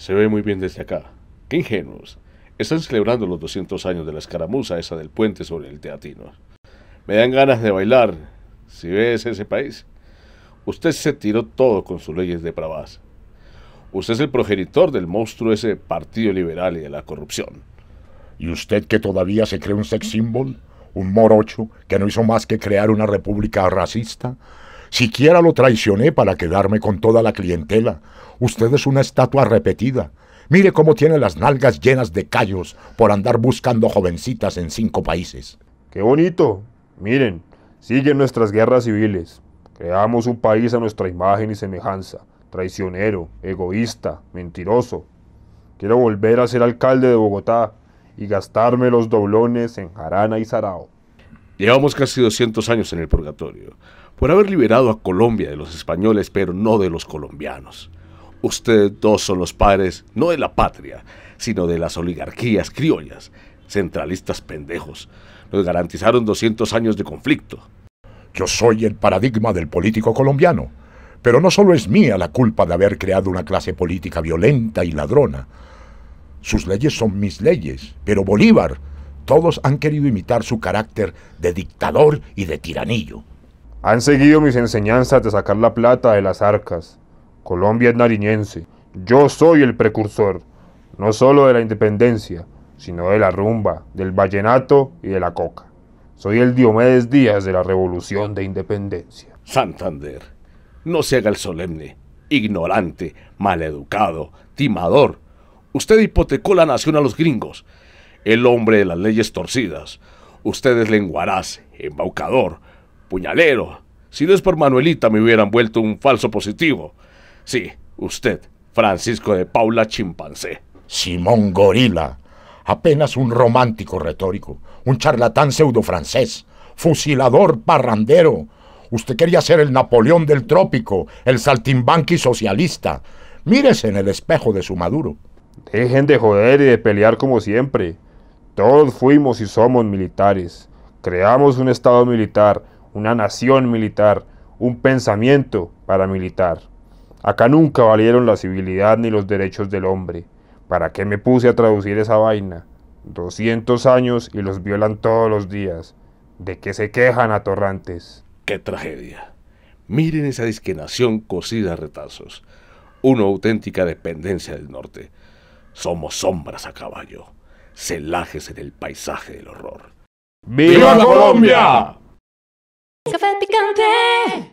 Se ve muy bien desde acá. ¡Qué ingenuos! Están celebrando los 200 años de la escaramuza esa del puente sobre el Teatino. Me dan ganas de bailar, si ves ese país. Usted se tiró todo con sus leyes de pravas. Usted es el progenitor del monstruo ese partido liberal y de la corrupción. ¿Y usted que todavía se cree un sex symbol? ¿Un morocho que no hizo más que crear una república racista? Siquiera lo traicioné para quedarme con toda la clientela. Usted es una estatua repetida. Mire cómo tiene las nalgas llenas de callos por andar buscando jovencitas en cinco países. ¡Qué bonito! Miren, siguen nuestras guerras civiles. Creamos un país a nuestra imagen y semejanza. Traicionero, egoísta, mentiroso. Quiero volver a ser alcalde de Bogotá y gastarme los doblones en jarana y Sarao. Llevamos casi 200 años en el purgatorio por haber liberado a Colombia de los españoles, pero no de los colombianos. Ustedes dos son los padres, no de la patria, sino de las oligarquías criollas, centralistas pendejos. Nos garantizaron 200 años de conflicto. Yo soy el paradigma del político colombiano, pero no solo es mía la culpa de haber creado una clase política violenta y ladrona. Sus leyes son mis leyes, pero Bolívar todos han querido imitar su carácter de dictador y de tiranillo. Han seguido mis enseñanzas de sacar la plata de las arcas. Colombia es nariñense. Yo soy el precursor, no solo de la independencia, sino de la rumba, del vallenato y de la coca. Soy el Diomedes Díaz de la Revolución de Independencia. Santander, no se haga el solemne, ignorante, maleducado, timador. Usted hipotecó la nación a los gringos el hombre de las leyes torcidas. Usted es lenguaraz, embaucador, puñalero. Si no es por Manuelita me hubieran vuelto un falso positivo. Sí, usted, Francisco de Paula Chimpancé. Simón Gorila, apenas un romántico retórico, un charlatán pseudo francés, fusilador parrandero. Usted quería ser el Napoleón del trópico, el saltimbanqui socialista. Mírese en el espejo de su maduro. Dejen de joder y de pelear como siempre. Todos fuimos y somos militares. Creamos un Estado militar, una nación militar, un pensamiento paramilitar. Acá nunca valieron la civilidad ni los derechos del hombre. ¿Para qué me puse a traducir esa vaina? 200 años y los violan todos los días. ¿De qué se quejan a Torrantes? ¡Qué tragedia! Miren esa disquenación cosida a retazos. Una auténtica dependencia del norte. Somos sombras a caballo celajes en el paisaje del horror. ¡Viva, ¡Viva Colombia! Café picante.